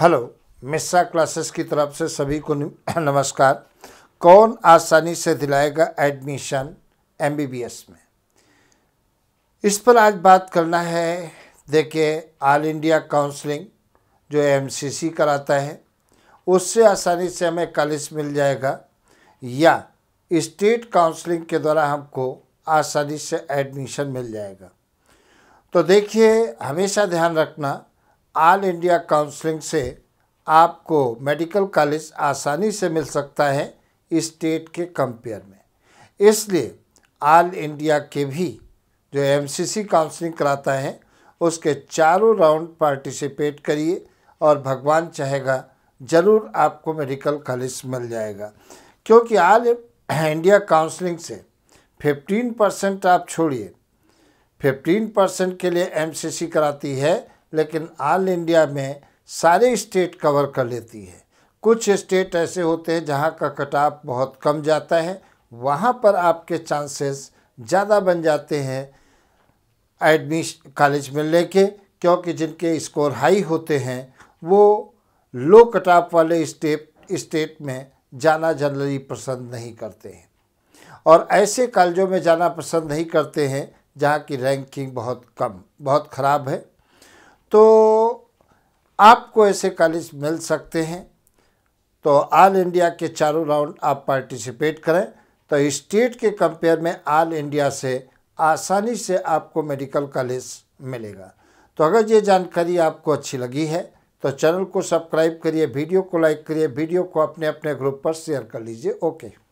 hello Mishra classes की तरफ से सभी को नमस्कार कौन आसानी से दिलाएगा एडमिशन एमबीबीएस में इस पर आज बात करना है देखिए ऑल इंडिया काउंसलिंग जो एमसीसी कराता है उससे आसानी से हमें कॉलेज मिल जाएगा या स्टेट काउंसलिंग के द्वारा हमको आसानी से एडमिशन मिल जाएगा तो देखिए हमेशा ध्यान रखना ऑल इंडिया काउंसलिंग से आपको मेडिकल कॉलेज आसानी से मिल सकता है स्टेट के कंपेयर में इसलिए ऑल इंडिया के भी जो एमसीसी काउंसलिंग कराता है उसके चारों राउंड पार्टिसिपेट करिए और भगवान चाहेगा ज़रूर आपको मेडिकल कॉलेज मिल जाएगा क्योंकि ऑल इंडिया काउंसलिंग से 15 परसेंट आप छोड़िए 15 परसेंट के लिए एमसीसी कराती है लेकिन ऑल इंडिया में सारे स्टेट कवर कर लेती है कुछ स्टेट ऐसे होते हैं जहाँ का कटाप बहुत कम जाता है वहाँ पर आपके चांसेस ज़्यादा बन जाते हैं एडमिश कॉलेज में लेके क्योंकि जिनके स्कोर हाई होते हैं वो लो कटाप वाले स्टेट स्टेट में जाना जनरली पसंद नहीं करते हैं और ऐसे कॉलेजों में जाना पसंद नहीं करते हैं जहाँ की रैंकिंग बहुत कम बहुत ख़राब है तो आपको ऐसे कॉलेज मिल सकते हैं तो ऑल इंडिया के चारों राउंड आप पार्टिसिपेट करें तो स्टेट के कंपेयर में ऑल इंडिया से आसानी से आपको मेडिकल कॉलेज मिलेगा तो अगर ये जानकारी आपको अच्छी लगी है तो चैनल को सब्सक्राइब करिए वीडियो को लाइक करिए वीडियो को अपने अपने ग्रुप पर शेयर कर लीजिए ओके